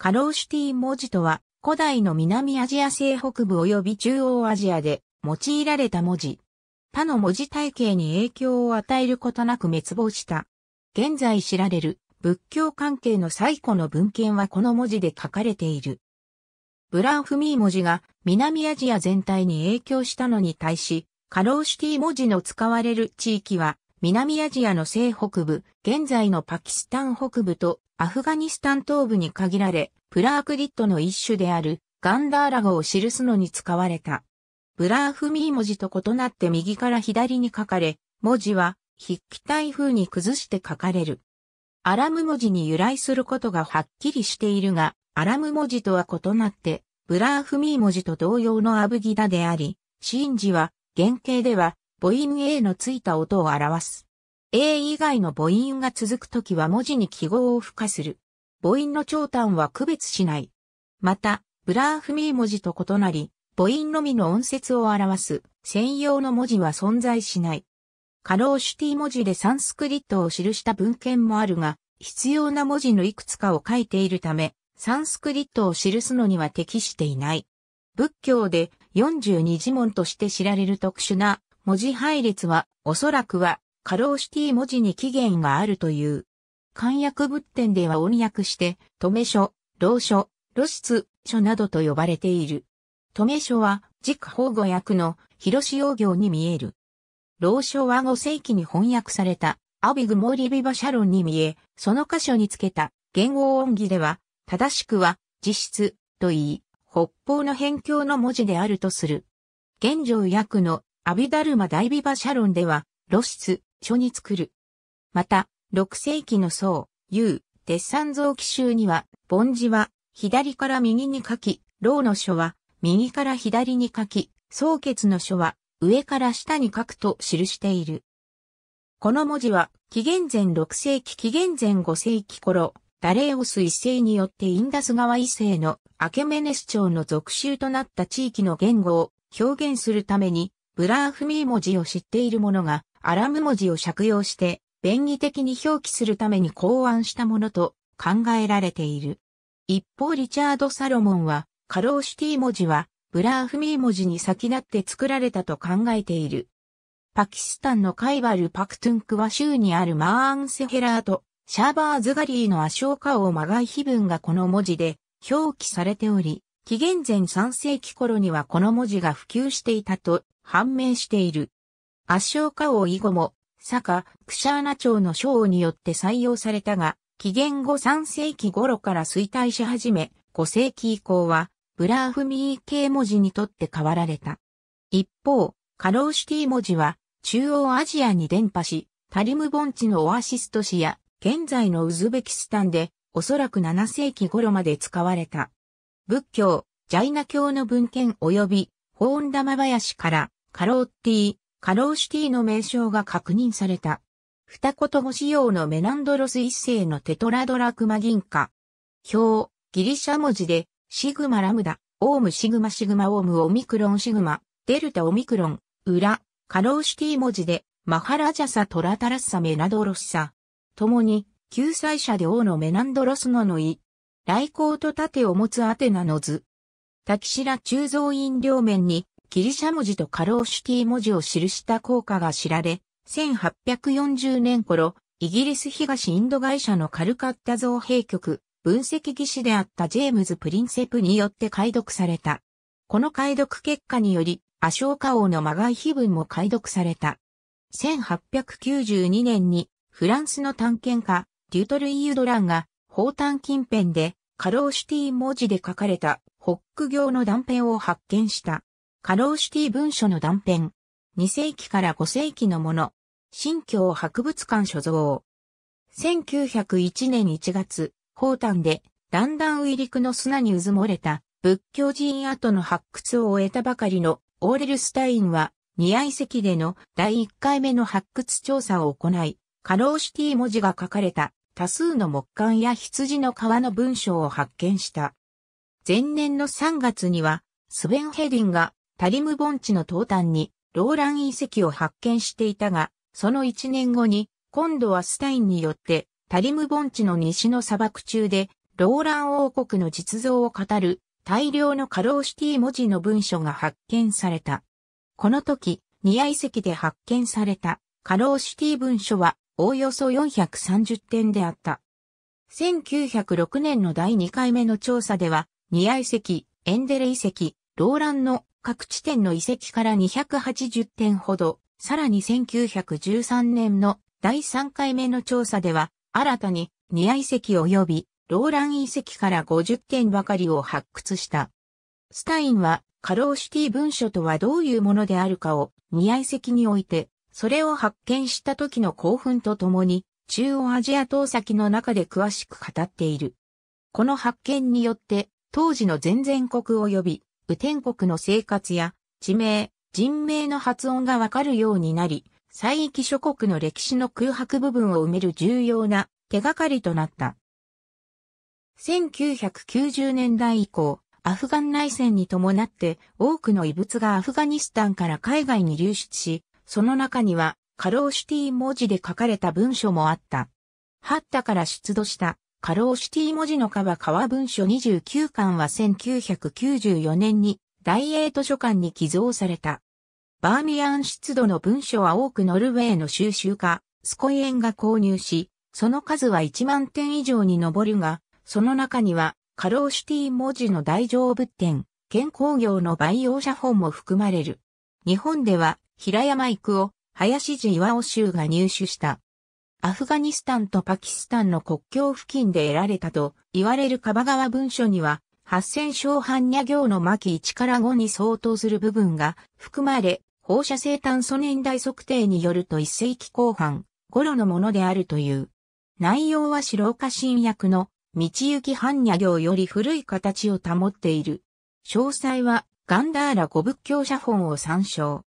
カローシティ文字とは、古代の南アジア西北部及び中央アジアで用いられた文字。他の文字体系に影響を与えることなく滅亡した。現在知られる仏教関係の最古の文献はこの文字で書かれている。ブランフミー文字が南アジア全体に影響したのに対し、カローシティ文字の使われる地域は南アジアの西北部、現在のパキスタン北部とアフガニスタン東部に限られ、プラークリットの一種であるガンダーラ語を記すのに使われた。ブラーフミー文字と異なって右から左に書かれ、文字は筆記体風に崩して書かれる。アラム文字に由来することがはっきりしているが、アラム文字とは異なって、ブラーフミー文字と同様のアブギダであり、シンジは原型では母音 A のついた音を表す。A 以外の母音が続くときは文字に記号を付加する。母音の長短は区別しない。また、ブラーフミー文字と異なり、母音のみの音節を表す専用の文字は存在しない。カローシュティ文字でサンスクリットを記した文献もあるが、必要な文字のいくつかを書いているため、サンスクリットを記すのには適していない。仏教で42字文として知られる特殊な文字配列は、おそらくは、カローシティ文字に起源があるという。漢訳仏典では音訳して、止め書、老書、露出書などと呼ばれている。止め書は、軸保護訳の広志用行に見える。老書は5世紀に翻訳された、アビグモーリビバシャロンに見え、その箇所につけた、言語音義では、正しくは、実質、と言い、北方の辺境の文字であるとする。現状訳のアビダルマ大ビバシャロンでは、露出書に作る。また、6世紀の僧、優、鉄山造記集には、凡字は左から右に書き、老の書は右から左に書き、宗傑の書は上から下に書くと記している。この文字は、紀元前6世紀紀元前5世紀頃、ダレオス一世によってインダス川一世のアケメネス朝の属州となった地域の言語を表現するために、ブラーフミー文字を知っている者がアラム文字を借用して便宜的に表記するために考案したものと考えられている。一方リチャード・サロモンは、カローシティ文字は、ブラーフミー文字に先立って作られたと考えている。パキスタンのカイバル・パクトゥンクワ州にあるマーン・セヘラーとシャーバーズガリーのアショーカオマガイブ文がこの文字で表記されており、紀元前3世紀頃にはこの文字が普及していたと判明している。アショーカ王以後も坂、クシャーナ朝の将によって採用されたが、紀元後3世紀頃から衰退し始め、5世紀以降は、ブラーフミー系文字にとって変わられた。一方、カローシティ文字は、中央アジアに伝播し、タリム盆地のオアシスト市や、現在のウズベキスタンで、おそらく7世紀頃まで使われた。仏教、ジャイナ教の文献及び、ホーンダマ林から、カローティー、カローシティの名称が確認された。二言語仕様のメナンドロス一世のテトラドラクマ銀貨。表、ギリシャ文字で、シグマラムダ、オウムシグマシグマオウムオミクロンシグマ、デルタオミクロン、裏、カローシティ文字で、マハラジャサトラタラッサメナドロスサ。共に、救済者で王のメナンドロスののい。来光と盾を持つアテナの図。シラ鋳造院両面に、ギリシャ文字とカローシュティ文字を記した効果が知られ、1840年頃、イギリス東インド会社のカルカッタ造幣局、分析技師であったジェームズ・プリンセプによって解読された。この解読結果により、アショーカ王の魔外碑文も解読された。1892年にフランスの探検家、デュトルイ・ユドランが、宝丹近辺で、カローシュティ文字で書かれた、ホック行の断片を発見した。カローシティ文書の断片。2世紀から5世紀のもの。新京博物館所蔵。1901年1月、宝丹で、だんだんウイ陸の砂にうずもれた、仏教寺院跡の発掘を終えたばかりのオーレルスタインは、二愛席での第1回目の発掘調査を行い、カローシティ文字が書かれた多数の木簡や羊の皮の文章を発見した。前年の3月には、スベンヘディンがタリム盆地の東端にローラン遺跡を発見していたが、その1年後に、今度はスタインによって、タリム盆地の西の砂漠中で、ローラン王国の実像を語る大量のカローシティ文字の文書が発見された。この時、ニア遺跡で発見されたカローシティ文書はおおよそ430点であった。1906年の第2回目の調査では、ニア遺跡、エンデレ遺跡、ローランの各地点の遺跡から280点ほど、さらに1913年の第3回目の調査では、新たにニア遺跡及びローラン遺跡から50点ばかりを発掘した。スタインは、カローシティ文書とはどういうものであるかを、ニア遺跡において、それを発見した時の興奮とともに、中央アジア島先の中で詳しく語っている。この発見によって、当時の全然国及び雨天国の生活や地名、人名の発音がわかるようになり、西域諸国の歴史の空白部分を埋める重要な手がかりとなった。1990年代以降、アフガン内戦に伴って多くの遺物がアフガニスタンから海外に流出し、その中にはカローシティ文字で書かれた文書もあった。ハッタから出土したカローシティ文字の川川文書29巻は1994年に大英図書館に寄贈された。バーミヤン湿度の文書は多くノルウェーの収集家、スコイエンが購入し、その数は1万点以上に上るが、その中には、カローシティ文字の大乗物典、健康業の培養者本も含まれる。日本では、平山育夫、林寺岩尾州が入手した。アフガニスタンとパキスタンの国境付近で得られたと言われるカバ川文書には、八千小半夜行の巻1から5に相当する部分が含まれ、放射性炭素年代測定によると1世紀後半頃のものであるという。内容は白岡新薬の道行き般若行より古い形を保っている。詳細はガンダーラ古仏教写本を参照。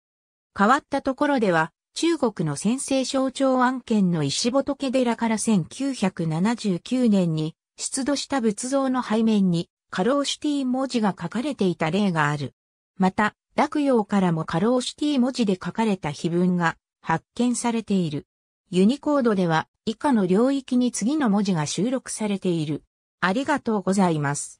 変わったところでは、中国の先制象徴案件の石仏寺から1979年に出土した仏像の背面にカローシティ文字が書かれていた例がある。また、洛陽からもカローシティ文字で書かれた碑文が発見されている。ユニコードでは以下の領域に次の文字が収録されている。ありがとうございます。